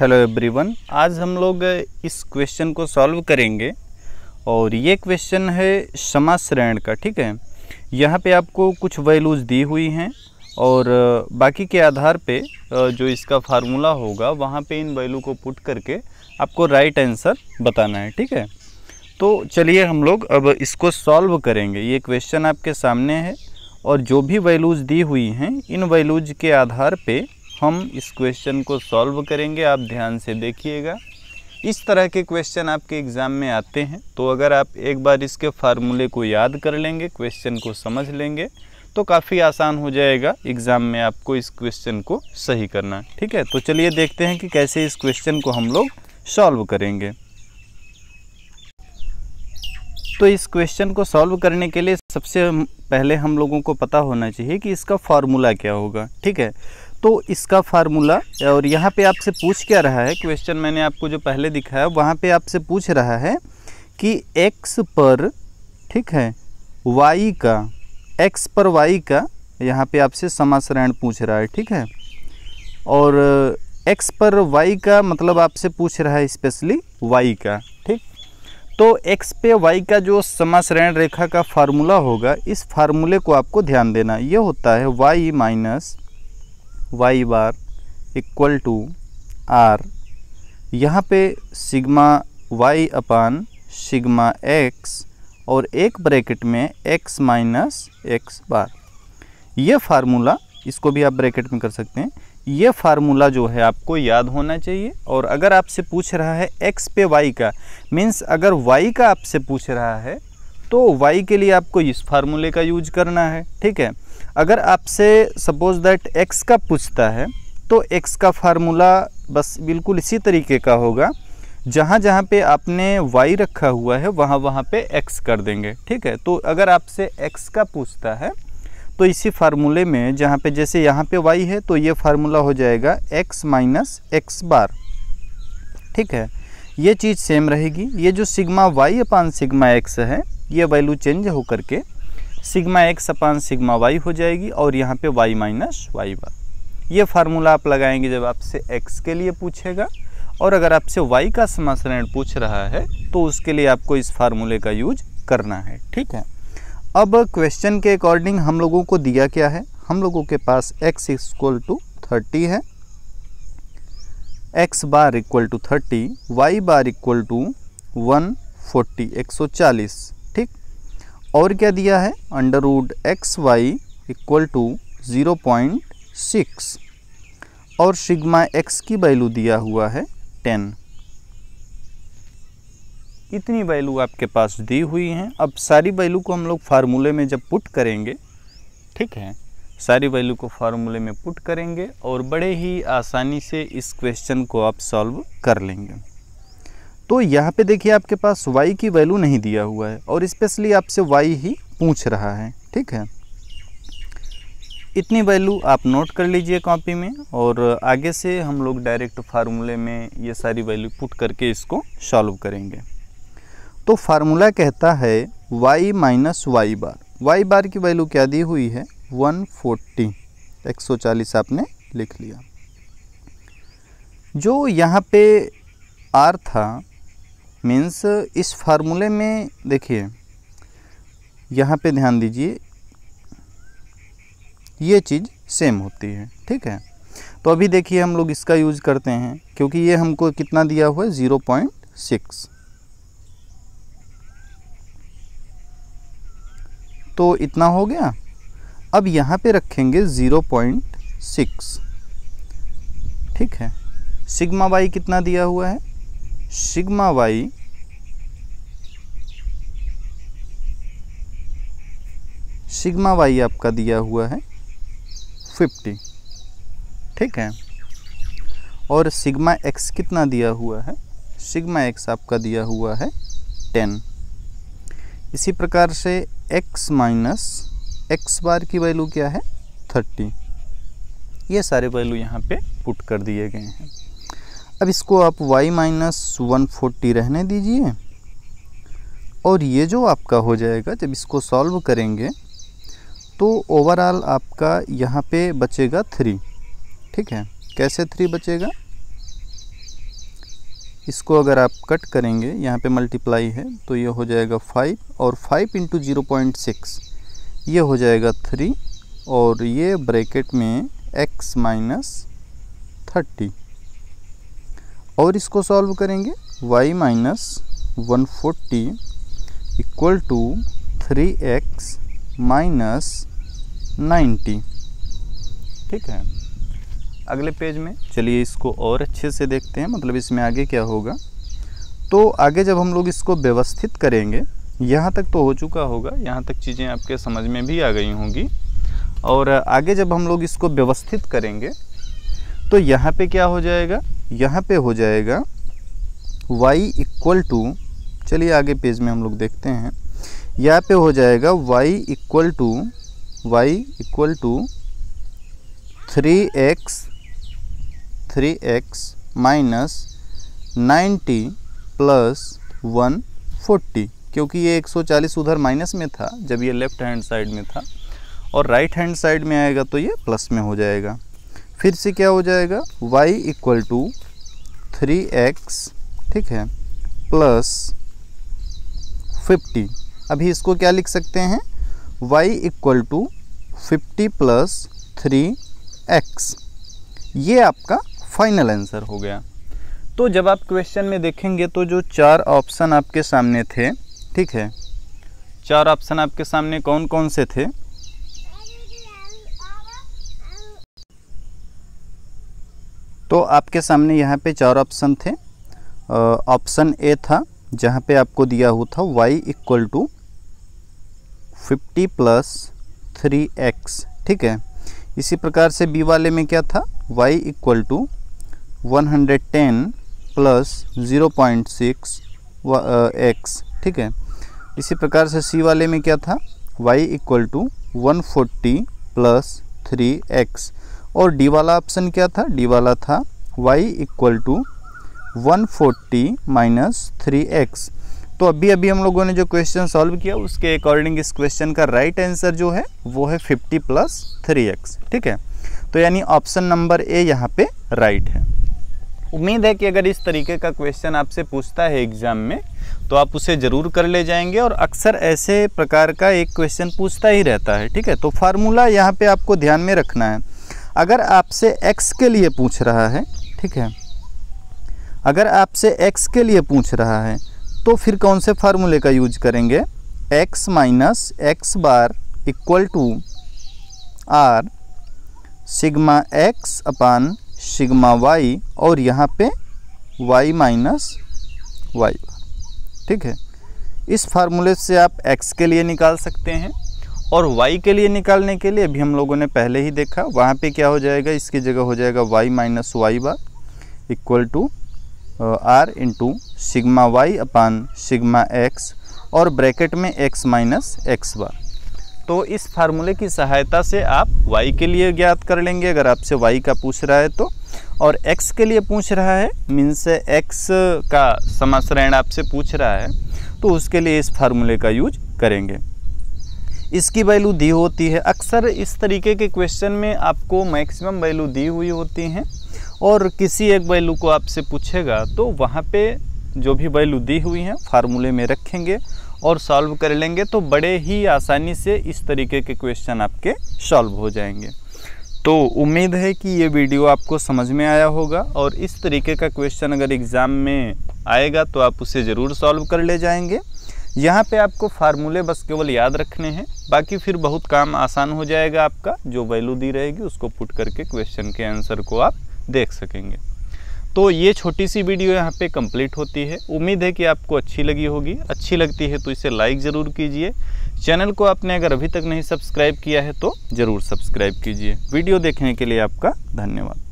hello everyone आज हम लोग इस क्वेश्चन को सॉल्व करेंगे और ये क्वेश्चन है क्षमा श्रेण का ठीक है यहाँ पे आपको कुछ वैल्यूज़ दी हुई हैं और बाकी के आधार पे जो इसका फार्मूला होगा वहाँ पे इन वैल्यू को पुट करके आपको राइट आंसर बताना है ठीक है तो चलिए हम लोग अब इसको सॉल्व करेंगे ये क्वेश्चन आपके सामने है और जो भी वैल्यूज़ दी हुई हैं इन वैल्यूज़ के आधार पर हम इस क्वेश्चन को सॉल्व करेंगे आप ध्यान से देखिएगा इस तरह के क्वेश्चन आपके एग्ज़ाम में आते हैं तो अगर आप एक बार इसके फार्मूले को याद कर लेंगे क्वेश्चन को समझ लेंगे तो काफ़ी आसान हो जाएगा एग्ज़ाम में आपको इस क्वेश्चन को सही करना ठीक है तो चलिए देखते हैं कि कैसे इस क्वेश्चन को हम लोग सॉल्व करेंगे तो इस क्वेश्चन को सॉल्व करने के लिए सबसे पहले हम लोगों को पता होना चाहिए कि इसका फार्मूला क्या होगा ठीक है तो इसका फार्मूला और यहाँ पे आपसे पूछ क्या रहा है क्वेश्चन मैंने आपको जो पहले दिखाया वहाँ पे आपसे पूछ रहा है कि x पर ठीक है y का x पर y का यहाँ पे आपसे समाशरण पूछ रहा है ठीक है और x पर y का मतलब आपसे पूछ रहा है स्पेशली y का ठीक तो x पे y का जो समाशरण रेखा का फार्मूला होगा इस फार्मूले को आपको ध्यान देना ये होता है y minus Y bar equal to R यहाँ पे sigma Y upon sigma X और एक ब्रैकेट में एक्स माइनस एक्स बार ये फार्मूला इसको भी आप ब्रैकेट में कर सकते हैं ये फार्मूला जो है आपको याद होना चाहिए और अगर आपसे पूछ रहा है एक्स पे वाई का मीन्स अगर वाई का आपसे पूछ रहा है तो वाई के लिए आपको इस फार्मूले का यूज करना है ठीक है अगर आपसे सपोज दैट एक्स का पूछता है तो एक्स का फार्मूला बस बिल्कुल इसी तरीके का होगा जहाँ जहाँ पे आपने वाई रखा हुआ है वहाँ वहाँ पे एक्स कर देंगे ठीक है तो अगर आपसे एक्स का पूछता है तो इसी फार्मूले में जहाँ पे जैसे यहाँ पे वाई है तो ये फार्मूला हो जाएगा एक्स माइनस एक्स बार ठीक है ये चीज़ सेम रहेगी ये जो sigma Y upon sigma X है ये वैल्यू चेंज होकर के sigma X upon sigma Y हो जाएगी और यहाँ पे वाई माइनस वाई बार ये फार्मूला आप लगाएंगे जब आपसे एक्स के लिए पूछेगा और अगर आपसे वाई का समाशरण पूछ रहा है तो उसके लिए आपको इस फार्मूले का यूज करना है ठीक है अब क्वेश्चन के अकॉर्डिंग हम लोगों को दिया क्या है हम लोगों के पास एक्स इक्वल टू थर्टी है X bar equal to thirty Y bar equal to one forty एक सौ चालीस और क्या दिया है under root X Y equal to zero point six और सिग्मा एक्स की वैल्यू दिया हुआ है टेन इतनी वैल्यू आपके पास दी हुई हैं अब सारी वैल्यू को हम लोग फार्मूले में जब पुट करेंगे ठीक है सारी वैल्यू को फार्मूले में पुट करेंगे और बड़े ही आसानी से इस क्वेश्चन को आप सॉल्व कर लेंगे तो यहाँ पे देखिए आपके पास वाई की वैल्यू नहीं दिया हुआ है और स्पेशली आपसे वाई ही पूछ रहा है ठीक है इतनी वैल्यू आप नोट कर लीजिए कॉपी में और आगे से हम लोग डायरेक्ट फार्मूले में ये सारी वैल्यू पुट करके इसको सॉल्व करेंगे तो फार्मूला कहता है y minus Y bar Y bar की वैल्यू क्या दी हुई है 140 140 आपने लिख लिया जो यहाँ पे आर था मीन्स इस फार्मूले में देखिए यहाँ पे ध्यान दीजिए ये चीज़ सेम होती है ठीक है तो अभी देखिए हम लोग इसका यूज करते हैं क्योंकि ये हमको कितना दिया हुआ है ज़ीरो पॉइंट सिक्स तो इतना हो गया अब यहाँ पे रखेंगे ज़ीरो पॉइंट सिक्स ठीक है सिग्मा बाई कितना दिया हुआ है सिग्मा वाई सिग्मा वाई आपका दिया हुआ है 50 ठीक है और सिग्मा एक्स कितना दिया हुआ है सिग्मा एक्स आपका दिया हुआ है 10 इसी प्रकार से एक्स माइनस एक्स बार की वैल्यू क्या है 30 ये सारे वैल्यू यहाँ पे पुट कर दिए गए हैं अब इसको आप y माइनस वन फोर्टी रहने दीजिए और ये जो आपका हो जाएगा जब इसको सॉल्व करेंगे तो ओवरऑल आपका यहाँ पे बचेगा थ्री ठीक है कैसे थ्री बचेगा इसको अगर आप कट करेंगे यहाँ पे मल्टीप्लाई है तो ये हो जाएगा फाइव और five into zero point six ये हो जाएगा थ्री और ये ब्रैकेट में एक्स माइनस थर्टी और इसको सॉल्व करेंगे y minus one forty equal to three X minus ninety ठीक है अगले पेज में चलिए इसको और अच्छे से देखते हैं मतलब इसमें आगे क्या होगा तो आगे जब हम लोग इसको व्यवस्थित करेंगे यहाँ तक तो हो चुका होगा यहाँ तक चीज़ें आपके समझ में भी आ गई होंगी और आगे जब हम लोग इसको व्यवस्थित करेंगे तो यहाँ पे क्या हो जाएगा यहाँ पे हो जाएगा y इक्वल टू चलिए आगे पेज में हम लोग देखते हैं यहाँ पे हो जाएगा y equal to y equal to three X three X minus ninety plus one forty क्योंकि ये 140 उधर माइनस में था जब ये लेफ़्ट हैंड साइड में था और राइट हैंड साइड में आएगा तो ये प्लस में हो जाएगा फिर से क्या हो जाएगा y equal to three X ठीक है प्लस फिफ्टी अभी इसको क्या लिख सकते हैं y equal to fifty plus three X ये आपका फाइनल आंसर हो गया तो जब आप क्वेश्चन में देखेंगे तो जो चार ऑप्शन आपके सामने थे ठीक है चार ऑप्शन आपके सामने कौन कौन से थे तो आपके सामने यहाँ पे चार ऑप्शन थे ऑप्शन ए था जहाँ पे आपको दिया हुआ था Y equal to fifty plus three X ठीक है इसी प्रकार से बी वाले में क्या था Y equal to one hundred ten plus zero point six X ठीक है इसी प्रकार से सी वाले में क्या था Y equal to one forty plus three X और डी वाला ऑप्शन क्या था डी वाला था Y equal to one forty minus three X तो अभी अभी हम लोगों ने जो क्वेश्चन सॉल्व किया उसके अकॉर्डिंग इस क्वेश्चन का राइट right आंसर जो है वो है फिफ्टी प्लस थ्री एक्स ठीक है तो यानी ऑप्शन नंबर ए यहाँ पे राइट right है उम्मीद है कि अगर इस तरीके का क्वेश्चन आपसे पूछता है एग्ज़ाम में तो आप उसे ज़रूर कर ले जाएंगे और अक्सर ऐसे प्रकार का एक क्वेश्चन पूछता ही रहता है ठीक है तो फार्मूला यहाँ पे आपको ध्यान में रखना है अगर आपसे एक्स के लिए पूछ रहा है ठीक है अगर आपसे एक्स के लिए पूछ रहा है तो फिर कौन से फार्मूले का यूज करेंगे X minus X bar equal to R sigma X upon sigma Y और यहाँ पे वाई माइनस वाई ठीक है इस फार्मूले से आप एक्स के लिए निकाल सकते हैं और y के लिए निकालने के लिए अभी हम लोगों ने पहले ही देखा वहाँ पे क्या हो जाएगा इसकी जगह हो जाएगा y minus Y bar equal to R into sigma Y upon sigma X और ब्रैकेट में x माइनस एक्स बार तो इस फार्मूले की सहायता से आप y के लिए ज्ञात कर लेंगे अगर आपसे y का पूछ रहा है तो और x के लिए पूछ रहा है मीन्स एक्स x का समाश्रयण आपसे पूछ रहा है तो उसके लिए इस फार्मूले का यूज करेंगे इसकी वैल्यू दी होती है अक्सर इस तरीके के क्वेश्चन में आपको मैक्सिमम वैल्यू दी हुई होती हैं और किसी एक वैल्यू को आपसे पूछेगा तो वहाँ पे जो भी वैल्यू दी हुई हैं फार्मूले में रखेंगे और सॉल्व कर लेंगे तो बड़े ही आसानी से इस तरीके के क्वेश्चन आपके सॉल्व हो जाएंगे तो उम्मीद है कि ये वीडियो आपको समझ में आया होगा और इस तरीके का क्वेश्चन अगर एग्ज़ाम में आएगा तो आप उसे ज़रूर सॉल्व कर ले जाएंगे यहाँ पे आपको फार्मूले बस केवल याद रखने हैं बाकी फिर बहुत काम आसान हो जाएगा आपका जो वैल्यू दी रहेगी उसको पुट करके क्वेश्चन के आंसर को आप देख सकेंगे तो ये छोटी सी वीडियो यहाँ पे कंप्लीट होती है उम्मीद है कि आपको अच्छी लगी होगी अच्छी लगती है तो इसे लाइक ज़रूर कीजिए चैनल को आपने अगर अभी तक नहीं सब्सक्राइब किया है तो ज़रूर सब्सक्राइब कीजिए वीडियो देखने के लिए आपका धन्यवाद